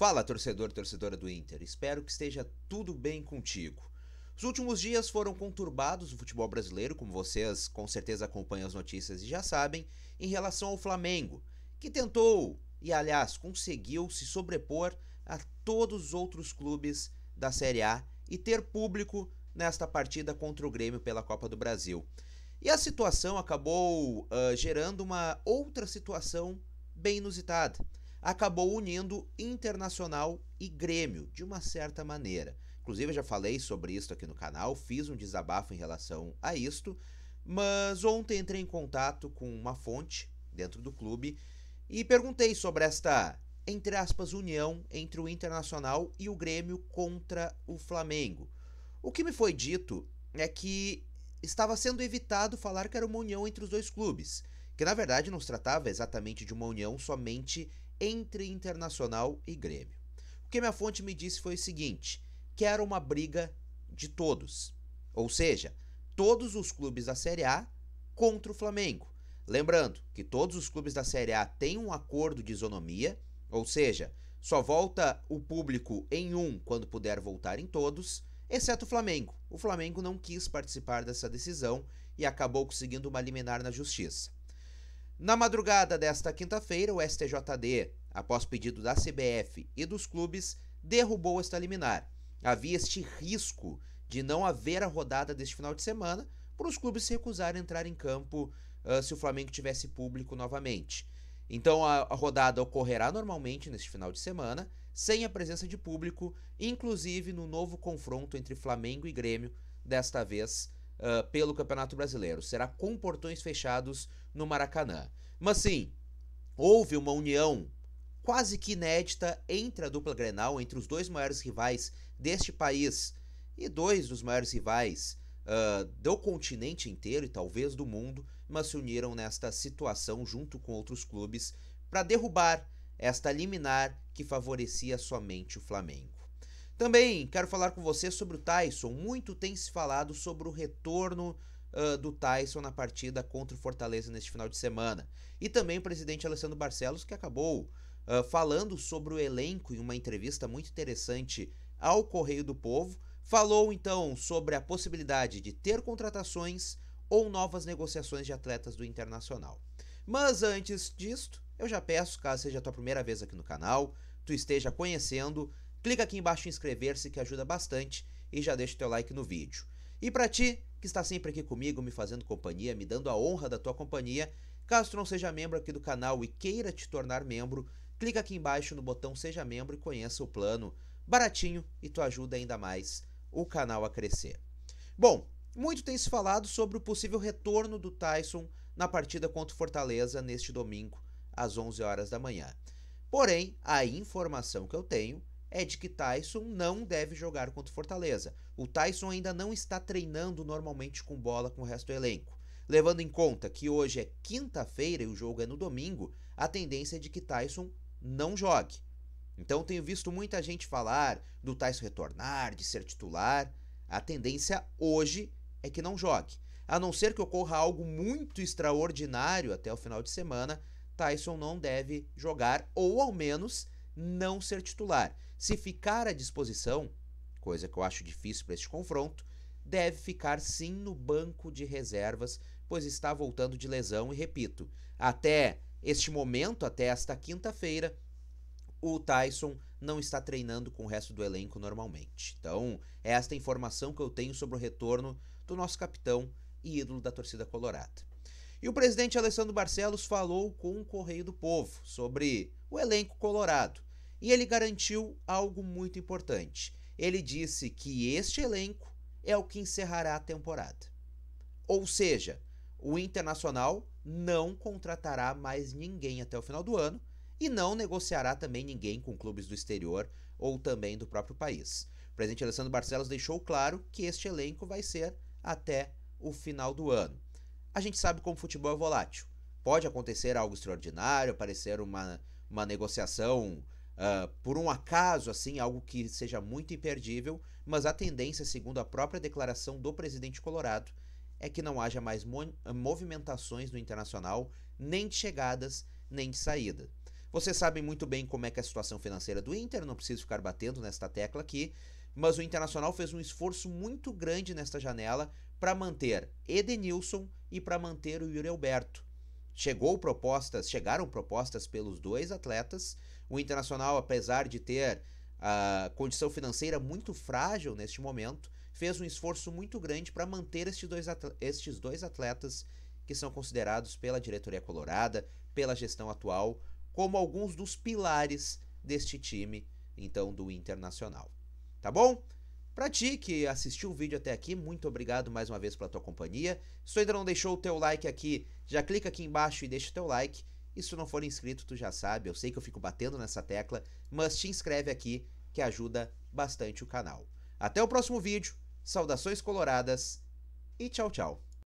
Fala, torcedor, torcedora do Inter. Espero que esteja tudo bem contigo. Os últimos dias foram conturbados no futebol brasileiro, como vocês com certeza acompanham as notícias e já sabem, em relação ao Flamengo, que tentou e, aliás, conseguiu se sobrepor a todos os outros clubes da Série A e ter público nesta partida contra o Grêmio pela Copa do Brasil. E a situação acabou uh, gerando uma outra situação bem inusitada acabou unindo Internacional e Grêmio, de uma certa maneira. Inclusive, eu já falei sobre isso aqui no canal, fiz um desabafo em relação a isto, mas ontem entrei em contato com uma fonte dentro do clube e perguntei sobre esta, entre aspas, união entre o Internacional e o Grêmio contra o Flamengo. O que me foi dito é que estava sendo evitado falar que era uma união entre os dois clubes, que na verdade não se tratava exatamente de uma união somente entre Internacional e Grêmio. O que minha fonte me disse foi o seguinte: que era uma briga de todos. Ou seja, todos os clubes da Série A contra o Flamengo. Lembrando que todos os clubes da Série A têm um acordo de isonomia, ou seja, só volta o público em um quando puder voltar em todos, exceto o Flamengo. O Flamengo não quis participar dessa decisão e acabou conseguindo uma liminar na justiça. Na madrugada desta quinta-feira, o STJD, após pedido da CBF e dos clubes, derrubou esta liminar. Havia este risco de não haver a rodada deste final de semana por os clubes se recusarem a entrar em campo uh, se o Flamengo tivesse público novamente. Então a, a rodada ocorrerá normalmente neste final de semana, sem a presença de público, inclusive no novo confronto entre Flamengo e Grêmio, desta vez uh, pelo Campeonato Brasileiro. Será com portões fechados no Maracanã. Mas sim, houve uma união quase que inédita entre a dupla Grenal, entre os dois maiores rivais deste país e dois dos maiores rivais uh, do continente inteiro e talvez do mundo, mas se uniram nesta situação junto com outros clubes para derrubar esta liminar que favorecia somente o Flamengo. Também quero falar com você sobre o Tyson. Muito tem se falado sobre o retorno uh, do Tyson na partida contra o Fortaleza neste final de semana. E também o presidente Alessandro Barcelos, que acabou uh, falando sobre o elenco em uma entrevista muito interessante ao Correio do Povo. Falou então sobre a possibilidade de ter contratações ou novas negociações de atletas do Internacional. Mas antes disto, eu já peço, caso seja a tua primeira vez aqui no canal, tu esteja conhecendo, Clica aqui embaixo em inscrever-se que ajuda bastante e já deixa o teu like no vídeo. E para ti, que está sempre aqui comigo, me fazendo companhia, me dando a honra da tua companhia, caso tu não seja membro aqui do canal e queira te tornar membro, clica aqui embaixo no botão seja membro e conheça o plano baratinho e tu ajuda ainda mais o canal a crescer. Bom, muito tem se falado sobre o possível retorno do Tyson na partida contra o Fortaleza neste domingo às 11 horas da manhã. Porém, a informação que eu tenho é de que Tyson não deve jogar contra o Fortaleza. O Tyson ainda não está treinando normalmente com bola com o resto do elenco. Levando em conta que hoje é quinta-feira e o jogo é no domingo, a tendência é de que Tyson não jogue. Então tenho visto muita gente falar do Tyson retornar, de ser titular. A tendência hoje é que não jogue. A não ser que ocorra algo muito extraordinário até o final de semana, Tyson não deve jogar ou ao menos não ser titular. Se ficar à disposição, coisa que eu acho difícil para este confronto, deve ficar sim no banco de reservas, pois está voltando de lesão e repito, até este momento, até esta quinta-feira, o Tyson não está treinando com o resto do elenco normalmente. Então, é esta é informação que eu tenho sobre o retorno do nosso capitão e ídolo da torcida colorada. E o presidente Alessandro Barcelos falou com o Correio do Povo sobre o elenco colorado. E ele garantiu algo muito importante. Ele disse que este elenco é o que encerrará a temporada. Ou seja, o Internacional não contratará mais ninguém até o final do ano e não negociará também ninguém com clubes do exterior ou também do próprio país. O presidente Alessandro Barcelos deixou claro que este elenco vai ser até o final do ano. A gente sabe como o futebol é volátil. Pode acontecer algo extraordinário, aparecer uma, uma negociação ah, por um acaso, assim, algo que seja muito imperdível, mas a tendência, segundo a própria declaração do presidente Colorado, é que não haja mais movimentações no internacional, nem de chegadas, nem de saída. Vocês sabem muito bem como é que é a situação financeira do Inter, não preciso ficar batendo nesta tecla aqui, mas o Internacional fez um esforço muito grande nesta janela para manter Edenilson e para manter o Yuri Alberto. Chegou propostas, chegaram propostas pelos dois atletas. O Internacional, apesar de ter a ah, condição financeira muito frágil neste momento, fez um esforço muito grande para manter estes dois, estes dois atletas que são considerados pela diretoria colorada, pela gestão atual, como alguns dos pilares deste time, então do Internacional. Tá bom? Para ti que assistiu o vídeo até aqui, muito obrigado mais uma vez pela tua companhia. Se tu ainda não deixou o teu like aqui, já clica aqui embaixo e deixa o teu like. E se não for inscrito, tu já sabe, eu sei que eu fico batendo nessa tecla, mas te inscreve aqui que ajuda bastante o canal. Até o próximo vídeo, saudações coloradas e tchau, tchau.